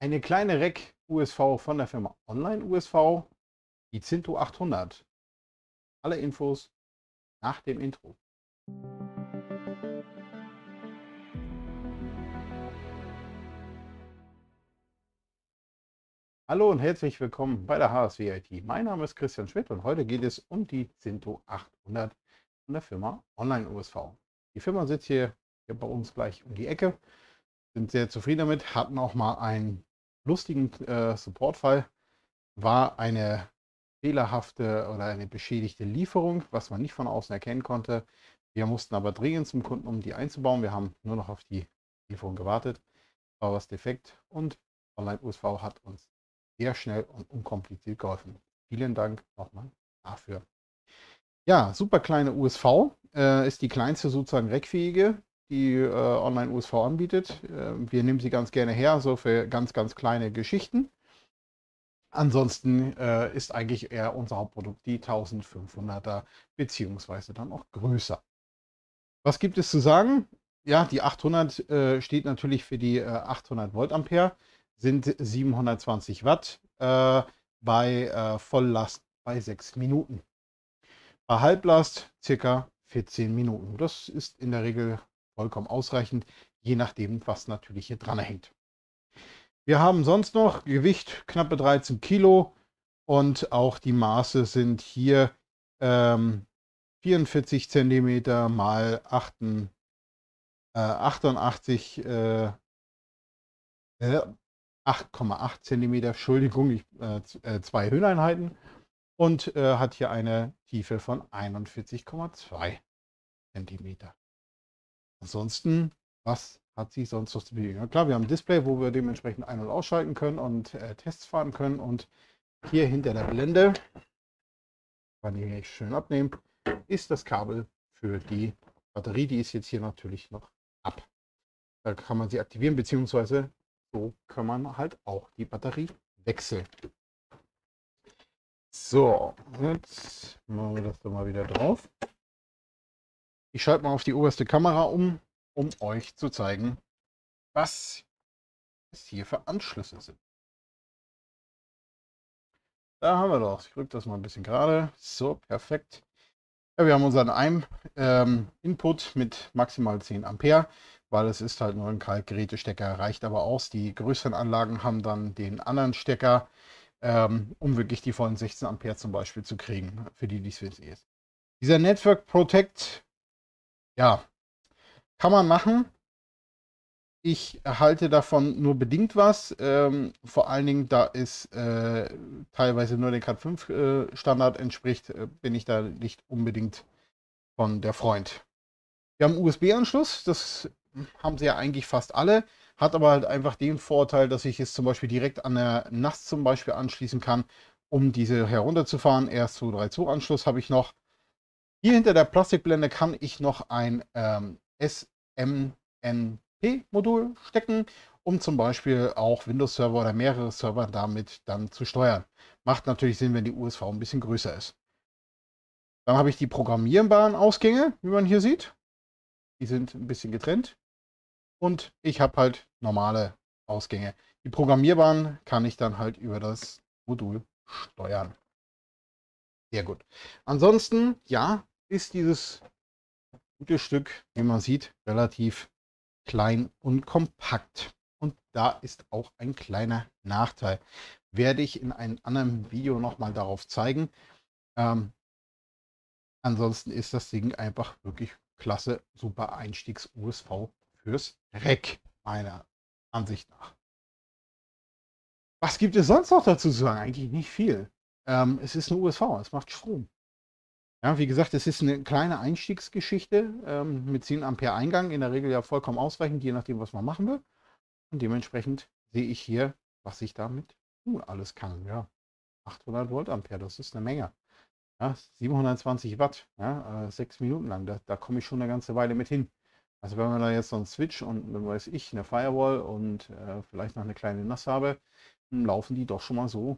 Eine kleine REC USV von der Firma Online USV, die Zinto 800. Alle Infos nach dem Intro. Hallo und herzlich willkommen bei der HSW IT. Mein Name ist Christian Schmidt und heute geht es um die Zinto 800 von der Firma Online USV. Die Firma sitzt hier bei uns gleich um die Ecke. Sind sehr zufrieden damit, hatten auch mal ein lustigen äh, Supportfall war eine fehlerhafte oder eine beschädigte Lieferung, was man nicht von außen erkennen konnte. Wir mussten aber dringend zum Kunden, um die einzubauen. Wir haben nur noch auf die Lieferung gewartet, war was defekt und Online USV hat uns sehr schnell und unkompliziert geholfen. Vielen Dank nochmal dafür. Ja, super kleine USV äh, ist die kleinste sozusagen reckfähige die äh, Online-USV anbietet. Äh, wir nehmen sie ganz gerne her, so für ganz, ganz kleine Geschichten. Ansonsten äh, ist eigentlich eher unser Hauptprodukt die 1500er beziehungsweise dann auch größer. Was gibt es zu sagen? Ja, die 800 äh, steht natürlich für die äh, 800 Volt Ampere, sind 720 Watt äh, bei äh, Volllast bei 6 Minuten. Bei Halblast circa 14 Minuten. Das ist in der Regel vollkommen ausreichend, je nachdem, was natürlich hier dran hängt. Wir haben sonst noch Gewicht knappe 13 Kilo und auch die Maße sind hier ähm, 44 cm mal 8, äh, 88 äh, 8,8 äh, cm, Entschuldigung, ich, äh, äh, zwei Höheneinheiten und äh, hat hier eine Tiefe von 41,2 cm. Ansonsten, was hat sie sonst noch zu bieten? klar, wir haben ein Display, wo wir dementsprechend ein- und ausschalten können und äh, Tests fahren können. Und hier hinter der Blende, kann ich nicht schön abnehmen, ist das Kabel für die Batterie. Die ist jetzt hier natürlich noch ab. Da kann man sie aktivieren, beziehungsweise so kann man halt auch die Batterie wechseln. So, jetzt machen wir das doch mal wieder drauf. Ich schalte mal auf die oberste Kamera um, um euch zu zeigen, was es hier für Anschlüsse sind. Da haben wir doch. Ich rück das mal ein bisschen gerade. So, perfekt. Ja, wir haben unseren Ein ähm, Input mit maximal 10 Ampere, weil es ist halt nur ein Kaltgerätestecker, reicht aber aus. Die größeren Anlagen haben dann den anderen Stecker, ähm, um wirklich die vollen 16 Ampere zum Beispiel zu kriegen, für die dies wichtig ist. Dieser Network Protect ja, kann man machen. Ich erhalte davon nur bedingt was. Ähm, vor allen Dingen, da es äh, teilweise nur den Cat 5 äh, Standard entspricht, äh, bin ich da nicht unbedingt von der Freund. Wir haben USB-Anschluss, das haben sie ja eigentlich fast alle, hat aber halt einfach den Vorteil, dass ich es zum Beispiel direkt an der NAS zum Beispiel anschließen kann, um diese herunterzufahren. Erst 232 Anschluss habe ich noch hier hinter der Plastikblende kann ich noch ein ähm, SMNP-Modul stecken, um zum Beispiel auch Windows-Server oder mehrere Server damit dann zu steuern. Macht natürlich Sinn, wenn die USV ein bisschen größer ist. Dann habe ich die programmierbaren Ausgänge, wie man hier sieht. Die sind ein bisschen getrennt. Und ich habe halt normale Ausgänge. Die programmierbaren kann ich dann halt über das Modul steuern. Sehr gut. Ansonsten, ja, ist dieses gute Stück, wie man sieht, relativ klein und kompakt. Und da ist auch ein kleiner Nachteil. Werde ich in einem anderen Video nochmal darauf zeigen. Ähm, ansonsten ist das Ding einfach wirklich klasse, super Einstiegs-USV fürs Reck, meiner Ansicht nach. Was gibt es sonst noch dazu zu sagen? Eigentlich nicht viel. Ähm, es ist eine USV, es macht Strom. Ja, wie gesagt, es ist eine kleine Einstiegsgeschichte ähm, mit 10 Ampere Eingang, in der Regel ja vollkommen ausreichend, je nachdem, was man machen will. Und dementsprechend sehe ich hier, was ich damit uh, alles kann. Ja, 800 Volt Ampere, das ist eine Menge. Ja, 720 Watt, ja, äh, sechs Minuten lang, da, da komme ich schon eine ganze Weile mit hin. Also wenn man da jetzt so einen Switch und, dann weiß ich, eine Firewall und äh, vielleicht noch eine kleine Nass habe, laufen die doch schon mal so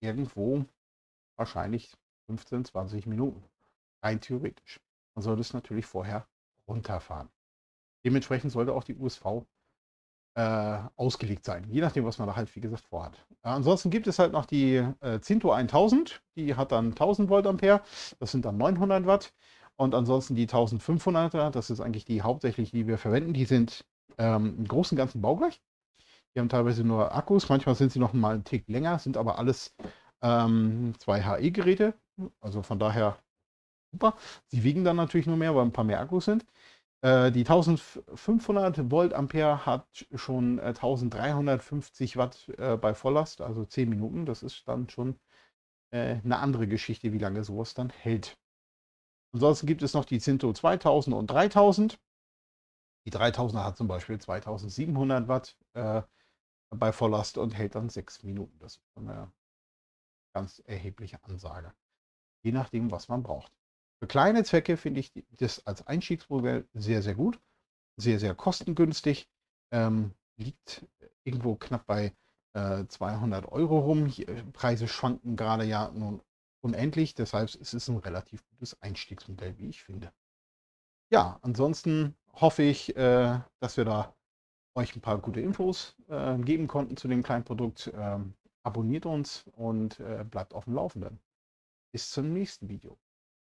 irgendwo wahrscheinlich 15, 20 Minuten. Rein theoretisch. Man sollte es natürlich vorher runterfahren. Dementsprechend sollte auch die USV äh, ausgelegt sein. Je nachdem, was man da halt, wie gesagt, vorhat. Äh, ansonsten gibt es halt noch die äh, Cinto 1000. Die hat dann 1000 Volt Ampere. Das sind dann 900 Watt. Und ansonsten die 1500er. Das ist eigentlich die hauptsächlich, die wir verwenden. Die sind ähm, im Großen Ganzen baugleich. Die haben teilweise nur Akkus. Manchmal sind sie noch mal einen Tick länger, sind aber alles ähm, zwei HE-Geräte. Also von daher super. Sie wiegen dann natürlich nur mehr, weil ein paar mehr Akkus sind. Äh, die 1500 Volt Ampere hat schon 1350 äh, Watt äh, bei Volllast, also 10 Minuten. Das ist dann schon äh, eine andere Geschichte, wie lange sowas dann hält. Ansonsten gibt es noch die Zinto 2000 und 3000. Die 3000 hat zum Beispiel 2700 Watt äh, bei Volllast und hält dann 6 Minuten. Das ist eine ganz erhebliche Ansage. Je nachdem, was man braucht. Für kleine Zwecke finde ich das als Einstiegsmodell sehr, sehr gut. Sehr, sehr kostengünstig. Ähm, liegt irgendwo knapp bei äh, 200 Euro rum. Hier, äh, Preise schwanken gerade ja nun unendlich. Deshalb ist es ein relativ gutes Einstiegsmodell, wie ich finde. Ja, ansonsten hoffe ich, äh, dass wir da euch ein paar gute Infos äh, geben konnten zu dem kleinen Produkt. Ähm, abonniert uns und äh, bleibt auf dem Laufenden. Bis zum nächsten Video.